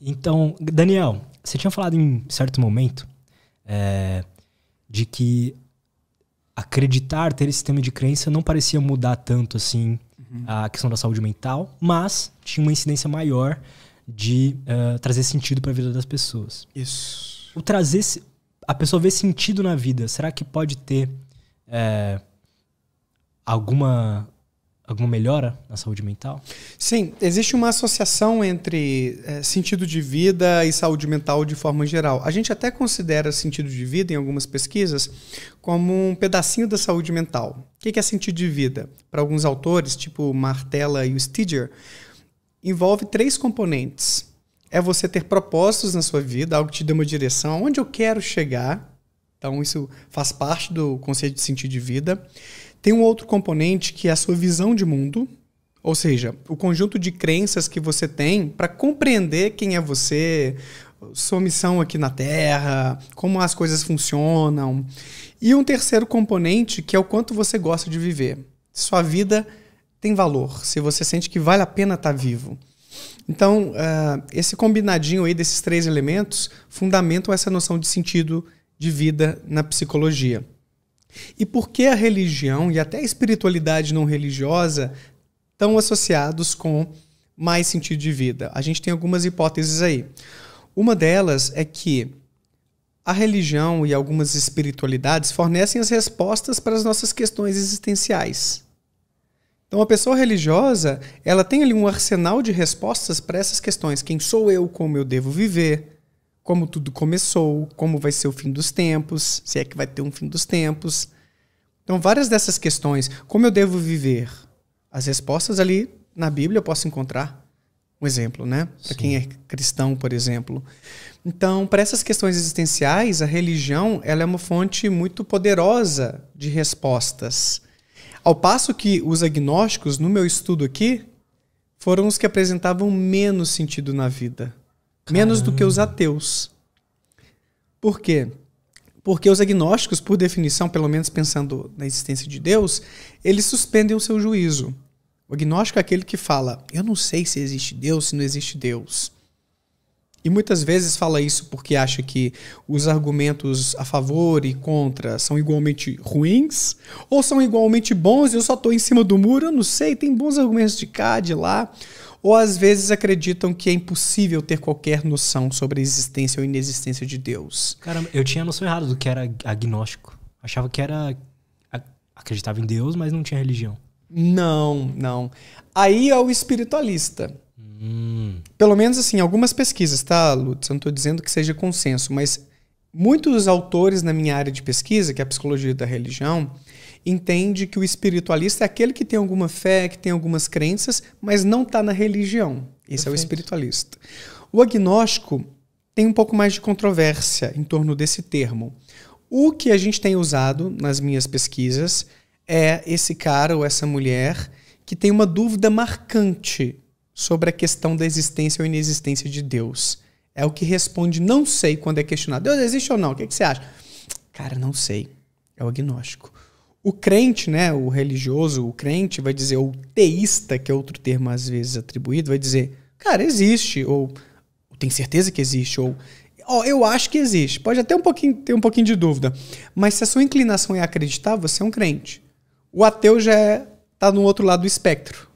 Então, Daniel, você tinha falado em certo momento é, de que acreditar, ter esse sistema de crença não parecia mudar tanto assim uhum. a questão da saúde mental, mas tinha uma incidência maior de uh, trazer sentido para a vida das pessoas. Isso. O trazer a pessoa ver sentido na vida, será que pode ter é, alguma alguma melhora na saúde mental? Sim, existe uma associação entre é, sentido de vida e saúde mental de forma geral. A gente até considera sentido de vida, em algumas pesquisas, como um pedacinho da saúde mental. O que é sentido de vida? Para alguns autores, tipo Martella e o Stiger, envolve três componentes. É você ter propósitos na sua vida, algo que te dê uma direção, aonde eu quero chegar, então, isso faz parte do conceito de sentido de vida. Tem um outro componente que é a sua visão de mundo, ou seja, o conjunto de crenças que você tem para compreender quem é você, sua missão aqui na Terra, como as coisas funcionam. E um terceiro componente que é o quanto você gosta de viver. Sua vida tem valor, se você sente que vale a pena estar tá vivo. Então, uh, esse combinadinho aí desses três elementos fundamentam essa noção de sentido de vida na psicologia. E por que a religião e até a espiritualidade não religiosa estão associados com mais sentido de vida? A gente tem algumas hipóteses aí. Uma delas é que a religião e algumas espiritualidades fornecem as respostas para as nossas questões existenciais. Então, a pessoa religiosa, ela tem ali um arsenal de respostas para essas questões: quem sou eu, como eu devo viver, como tudo começou, como vai ser o fim dos tempos, se é que vai ter um fim dos tempos. Então, várias dessas questões, como eu devo viver? As respostas ali na Bíblia eu posso encontrar um exemplo, né? Para quem é cristão, por exemplo. Então, para essas questões existenciais, a religião ela é uma fonte muito poderosa de respostas. Ao passo que os agnósticos, no meu estudo aqui, foram os que apresentavam menos sentido na vida menos do que os ateus. Por quê? Porque os agnósticos, por definição, pelo menos pensando na existência de Deus, eles suspendem o seu juízo. O agnóstico é aquele que fala: eu não sei se existe Deus, se não existe Deus. E muitas vezes fala isso porque acha que os argumentos a favor e contra são igualmente ruins ou são igualmente bons e eu só estou em cima do muro, eu não sei, tem bons argumentos de cá, de lá ou às vezes acreditam que é impossível ter qualquer noção sobre a existência ou inexistência de Deus. Cara, eu tinha a noção errada do que era agnóstico. Achava que era. acreditava em Deus, mas não tinha religião. Não, não. Aí é o espiritualista. Hum. Pelo menos assim, algumas pesquisas, tá, Lutz? Eu não estou dizendo que seja consenso, mas muitos autores na minha área de pesquisa, que é a psicologia da religião, entende que o espiritualista é aquele que tem alguma fé, que tem algumas crenças, mas não está na religião. Esse Perfeito. é o espiritualista. O agnóstico tem um pouco mais de controvérsia em torno desse termo. O que a gente tem usado nas minhas pesquisas é esse cara ou essa mulher que tem uma dúvida marcante sobre a questão da existência ou inexistência de Deus. É o que responde não sei quando é questionado. Deus existe ou não? O que, é que você acha? Cara, não sei. É o agnóstico. O crente, né, o religioso, o crente vai dizer, ou teísta, que é outro termo às vezes atribuído, vai dizer, cara, existe, ou tem certeza que existe, ou ó, oh, eu acho que existe. Pode até um pouquinho, ter um pouquinho de dúvida, mas se a sua inclinação é acreditar, você é um crente. O ateu já é, tá no outro lado do espectro.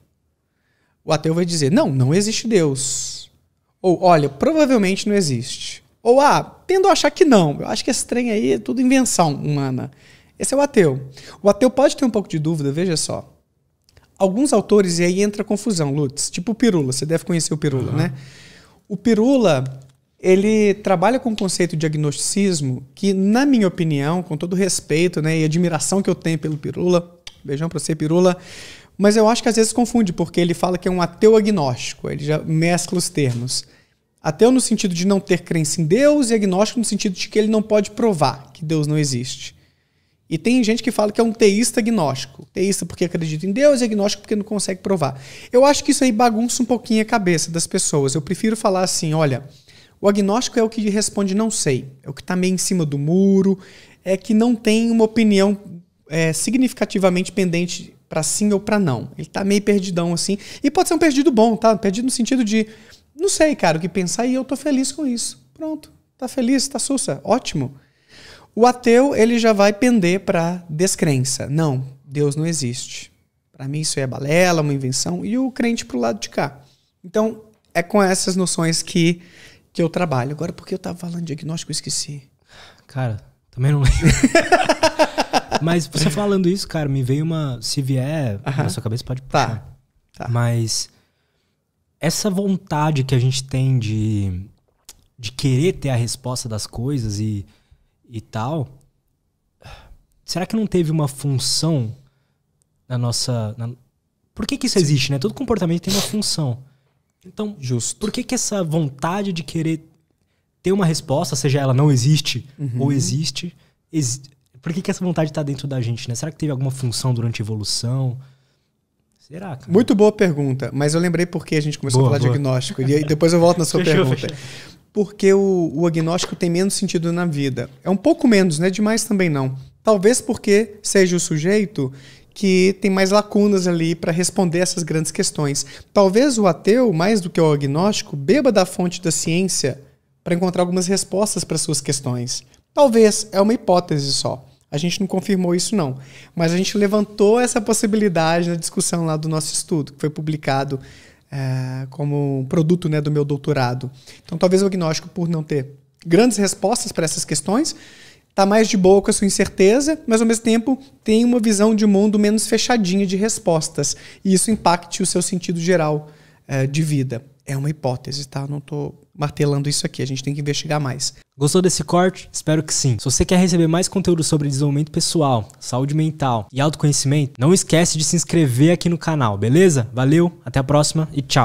O ateu vai dizer, não, não existe Deus. Ou, olha, provavelmente não existe. Ou, ah, tendo a achar que não. Eu acho que esse trem aí é tudo invenção humana. Esse é o ateu. O ateu pode ter um pouco de dúvida, veja só. Alguns autores, e aí entra confusão, Lutz, tipo o Pirula, você deve conhecer o Pirula, uhum. né? O Pirula, ele trabalha com o conceito de agnosticismo, que, na minha opinião, com todo respeito né, e admiração que eu tenho pelo Pirula, beijão pra você, Pirula, mas eu acho que às vezes confunde, porque ele fala que é um ateu agnóstico, ele já mescla os termos. Ateu no sentido de não ter crença em Deus e agnóstico no sentido de que ele não pode provar que Deus não existe. E tem gente que fala que é um teísta agnóstico. Teísta porque acredita em Deus e agnóstico porque não consegue provar. Eu acho que isso aí bagunça um pouquinho a cabeça das pessoas. Eu prefiro falar assim: olha, o agnóstico é o que responde não sei, é o que está meio em cima do muro, é que não tem uma opinião é, significativamente pendente para sim ou para não. Ele está meio perdidão assim. E pode ser um perdido bom, tá? Perdido no sentido de não sei, cara, o que pensar e eu tô feliz com isso. Pronto. Tá feliz, tá sussa, ótimo. O ateu, ele já vai pender para descrença. Não, Deus não existe. Para mim isso é balela, uma invenção. E o crente para o lado de cá. Então, é com essas noções que, que eu trabalho. Agora, porque eu estava falando de diagnóstico, eu esqueci. Cara, também não lembro. Mas você falando isso, cara, me veio uma. Se vier uh -huh. na sua cabeça, pode tá, puxar. Tá. tá. Mas essa vontade que a gente tem de, de querer ter a resposta das coisas e e tal, será que não teve uma função na nossa. Na... Por que, que isso Sim. existe, né? Todo comportamento tem uma função. Então, Justo. por que, que essa vontade de querer ter uma resposta, seja ela não existe uhum. ou existe, ex... por que, que essa vontade está dentro da gente, né? Será que teve alguma função durante a evolução? Será, cara? Muito boa pergunta, mas eu lembrei porque a gente começou boa, a falar boa. E depois eu volto na sua fechou, pergunta. Fechou porque o, o agnóstico tem menos sentido na vida. É um pouco menos, né? Demais também não. Talvez porque seja o sujeito que tem mais lacunas ali para responder essas grandes questões. Talvez o ateu, mais do que o agnóstico, beba da fonte da ciência para encontrar algumas respostas para suas questões. Talvez, é uma hipótese só. A gente não confirmou isso, não. Mas a gente levantou essa possibilidade na discussão lá do nosso estudo, que foi publicado é, como produto né, do meu doutorado. Então, talvez o agnóstico, por não ter grandes respostas para essas questões, está mais de boa com a sua incerteza, mas ao mesmo tempo tem uma visão de um mundo menos fechadinha de respostas. E isso impacte o seu sentido geral é, de vida. É uma hipótese, tá? Não tô martelando isso aqui, a gente tem que investigar mais. Gostou desse corte? Espero que sim. Se você quer receber mais conteúdo sobre desenvolvimento pessoal, saúde mental e autoconhecimento, não esquece de se inscrever aqui no canal, beleza? Valeu, até a próxima e tchau.